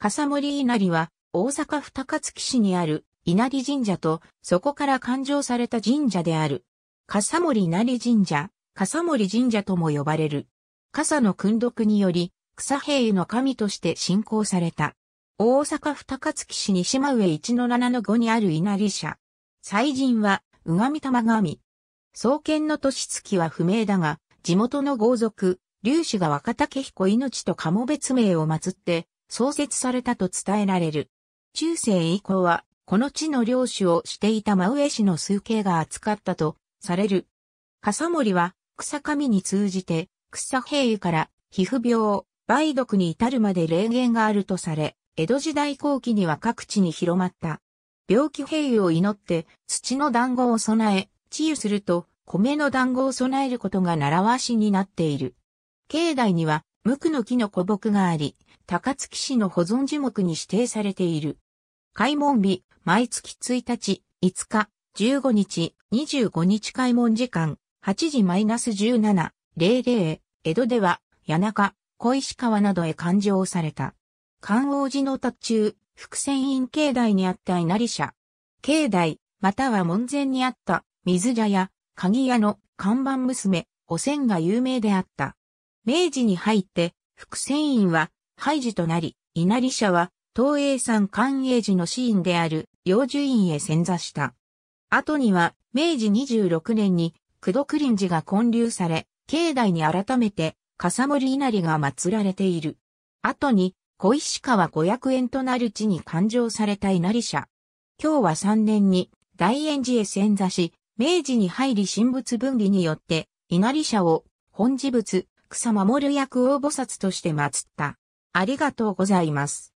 笠森稲荷は、大阪府高槻市にある稲荷神社と、そこから勘定された神社である。笠森稲荷神社、笠森神社とも呼ばれる。笠の訓読により、草衛の神として信仰された。大阪府高槻市西間上1の7の5にある稲荷社。祭神は、うがみ玉神。創建の年月は不明だが、地元の豪族、龍氏が若竹彦命と鴨別名を祀って、創設されたと伝えられる。中世以降は、この地の領主をしていた真上氏の数形が扱ったとされる。笠森は、草上に通じて、草平油から、皮膚病、梅毒に至るまで霊言があるとされ、江戸時代後期には各地に広まった。病気平油を祈って、土の団子を備え、治癒すると、米の団子を備えることが習わしになっている。境内には、無垢の木の古木があり、高槻市の保存樹木に指定されている。開門日、毎月1日、5日、15日、25日開門時間、8時マイナス17、00、江戸では、谷中、小石川などへ勘定された。関王寺の途中、伏線院境内にあった稲荷社。境内、または門前にあった、水茶屋、鍵屋の看板娘、お仙が有名であった。明治に入って、副船員は廃寺となり、稲荷社は東映山寛永寺の寺院である幼樹院へ遷座した。後には、明治26年に、九毒林寺が建立され、境内に改めて、笠森稲荷が祀られている。後に、小石川五百円となる地に勘定された稲荷社。今日は3年に、大円寺へ遷座し、明治に入り神仏分離によって、稲荷社を、本寺仏、草守役を菩薩として祀った。ありがとうございます。